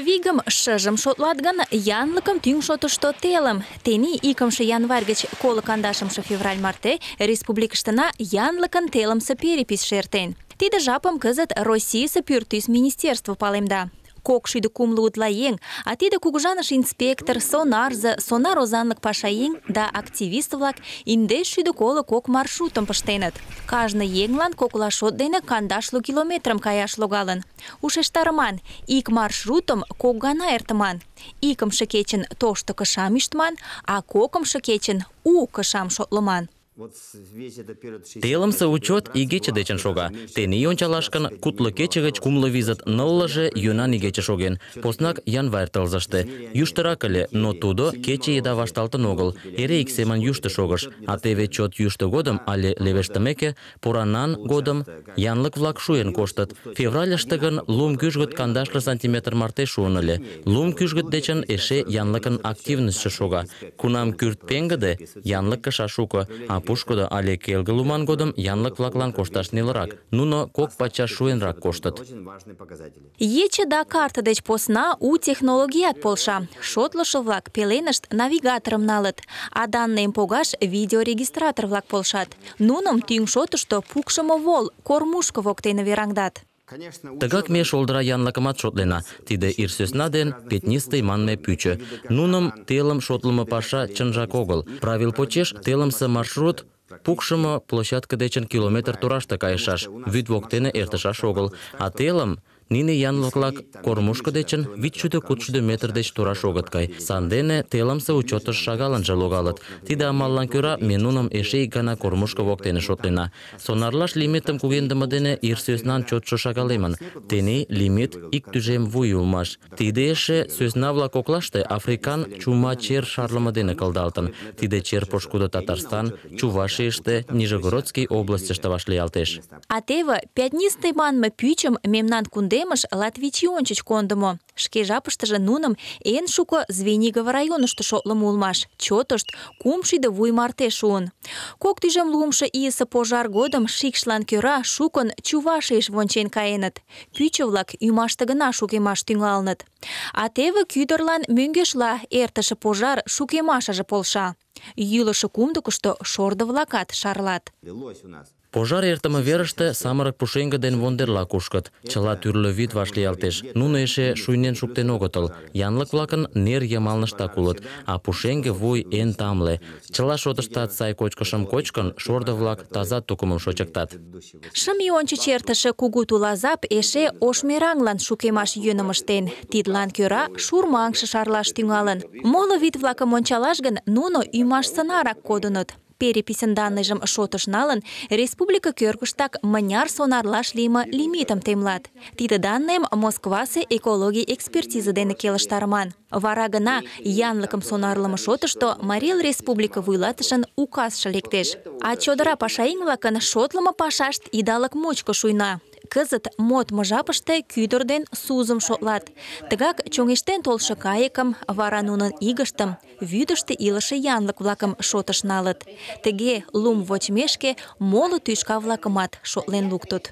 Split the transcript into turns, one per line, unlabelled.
вигым шыжым шотлат гын, янлыкым тӱҥ шотышто телым. Тений икымше январь гыч коло кандашымше февраль марте республикыштына янлыкын телымсе переписьше шертен. Тиде жапым кызыт Российсе пӱртӱс министерство палемда кокшиді кумлы ең, а тиді кугжаныш инспектор, сонарзы, сонар озанлык пашаең да активист-влак индеш шиды колы кок маршрутым пыштеныт. Кажны еңлан коклашот дене кандашлу километрым каяш логалын. Ушештарыман, ик маршрутым кок гана эртыман. Икымшы кечын тошты кышам ӱштман, а кокымшо кечын у кышам шотлыман.
Телымсы учет игече дечен шога. Тени ончалашкан кутлы кече гыч кумлы визыт ныллыже юнан игече шоген. Поснак январь тылзышты. Юштырак ыле, но тудо кече еда вашталтын огыл. Эре ик юшты шогыш, а теве чот юшты годым але левештымеке, поранан годым янлык-влак шуен коштыт. февральышты гын лум кӱжгыт кандашлы сантиметр марте шуын ыле. Лум кӱжгыт эше янлыкын активностьшо шога. Кунам кӱрт янлык кыша шуко, а пушкыдо але келге луман годым янлык-влаклан кошташ нелырак. Нуно кок пачаш шуэнрак коштыт.
Ече да карта деч посна у технологият полша. Шотлышо-влак пеленышт навигаторым налыт, а данным погаш видеорегистратор-влак полшат. Нуным тӱҥ шотышто пукшымо вол, кормушко воктене вераҥдат.
Тыгак ме шолдыра янлыкымат шотлена. Тиде ир сӧсна ден пятнистый манме пӱчӧ. Нуным телым шотлымы паша чынжак огыл. Правил почеш телымсы маршрут пукшымо площадка дечын километр тураште кайышаш. Вӱд воктене эртышаш огыл. А телым нине янлыклак кормушка дечын вич шӱдӧ метр деч тураш огыт кай. Сандене телымсе учетыш шагалынже логалыт. Тиде амаллан кӧра менуным эше ик гана кормушко воктене шотлена. Сонарлаш лимитым кугемдыме дене ир сӧснан чотшо шагалемын. Тений лимит ик тӱжем вуй улмаш. Тиде эше сӧсна-влак коклаште африкан чума чер шарлыме дене кылдалтын. Тиде чер пошкудо Татарстан, Чувашийыште, Нижегородский областьыште вашлиялтеш.
А тева пятнистый манмы пӱчым мемнан кунде кундемыш Латвичи ончыч кондымо. Шке жапыштыже нуным эн шуко Звенигово районышто шотлымо улмаш. Чотышт кум вуй марте шуын. Кок тӱжем луымшо ийысе пожар годым шикшлан кӧра шукын чувашеш вончен каеныт. Пӱчӧ-влак ӱмаште гына шукемаш тӱҥалыныт. А теве кӱдырлан мӧҥгешла эртыше пожар шукемашыже полша. Йӱлышӧ кумдыкышто шордо-влакат шарлат.
Пожар эртымы верыште самырык пушеҥге ден вондерла кушкыт. Чыла тӱрлӧ вӱд вашлиялтеш. Нуно эше шуйнен шуктен огытыл. Янлык-влакын нер йымалныштак улыт, а пушенге вуй эн тамле. Чыла шотыштат сай кочкышым кочкын, шордо-влак таза тукымым шочыктат.
Шым ий ончыч эртыше кугу эше ош шукемаш йӧным ыштен. Тидлан кӧра шурмаҥше шарлаш тӱҥалын. Моло вӱд-влакым ончалаш гын, нуно ӱмаш сынарак кодыныт переписін данныйжым шотыш налын, республика кӧргыштак маняр сонарлаш лийме лимитым темлат. Тиде данныйым Москвасе экологий экспертизы дене келыштарыман. Вара гына янлыкым сонарлымы шотышто Марил республика вуйлатышын указшы лектеш. А чодыра пашаеҥ-влакын шотлымо пашашт идалык мучко шуйна кызыт мод жапыште кӱдыр ден сузым шотлат. Тыгак чоҥештен толшо кайыкым, вара нунын игыштым, вӱдыштӧ илыше янлык-влакым шотыш налыт. Тыге лум вочмешке моло тӱшка-влакымат шотлен луктыт.